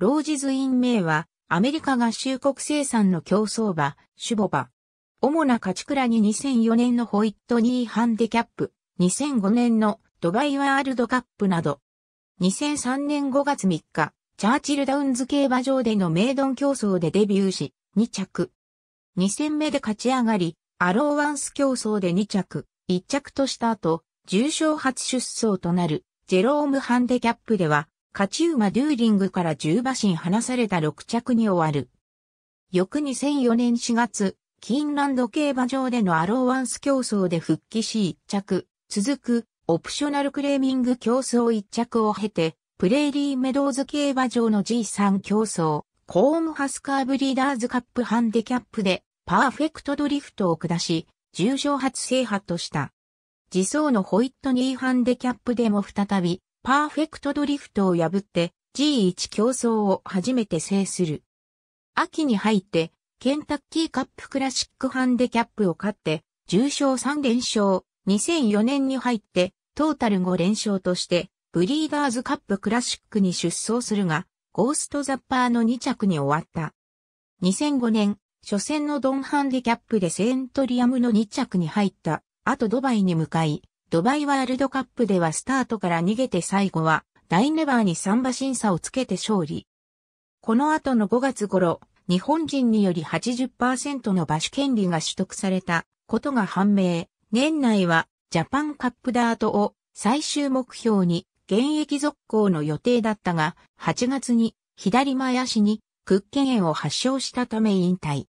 ロージズインメイは、アメリカ合衆国生産の競争馬、シュボバ。主な勝ち倉に2004年のホイットニーハンデキャップ、2005年のドバイワールドカップなど。2003年5月3日、チャーチルダウンズ競馬場でのメイドン競争でデビューし、2着。2戦目で勝ち上がり、アローワンス競争で2着、1着とした後、重賞初出走となる、ジェロームハンデキャップでは、勝ち馬デューリングから10馬身離された6着に終わる。翌2004年4月、キーンランド競馬場でのアローワンス競争で復帰し1着、続く、オプショナルクレーミング競争1着を経て、プレーリーメドウズ競馬場の G3 競争、コームハスカーブリーダーズカップハンデキャップで、パーフェクトドリフトを下し、重賞初制覇とした。自走のホイットニーハンデキャップでも再び、パーフェクトドリフトを破って G1 競争を初めて制する。秋に入って、ケンタッキーカップクラシックハンデキャップを勝って、重賞3連勝、2004年に入って、トータル5連勝として、ブリーダーズカップクラシックに出走するが、ゴーストザッパーの2着に終わった。2005年、初戦のドンハンデキャップでセントリアムの2着に入った、後ドバイに向かい、ドバイワールドカップではスタートから逃げて最後は、ダイネバーに3馬審査をつけて勝利。この後の5月頃、日本人により80%の馬主権利が取得されたことが判明。年内はジャパンカップダートを最終目標に現役続行の予定だったが、8月に左前足に屈腱炎を発症したため引退。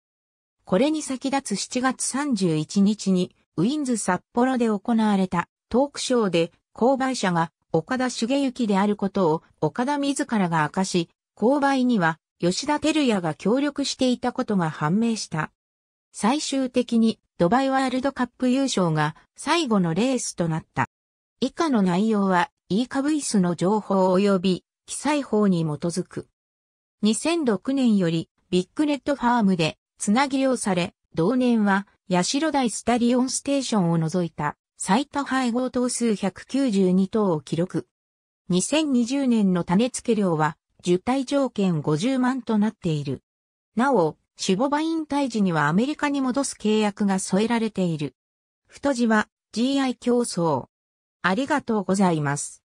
これに先立つ7月31日にウィンズ札幌で行われたトークショーで購買者が岡田茂之であることを岡田自らが明かし、購買には吉田照也が協力していたことが判明した。最終的にドバイワールドカップ優勝が最後のレースとなった。以下の内容は e ブイスの情報及び記載法に基づく。2006年よりビッグネットファームでつなぎをされ、同年は代台スタリオンステーションを除いた最多配合等数192等を記録。2020年の種付け量は受体条件50万となっている。なお、シボバイン退治にはアメリカに戻す契約が添えられている。太字は GI 競争。ありがとうございます。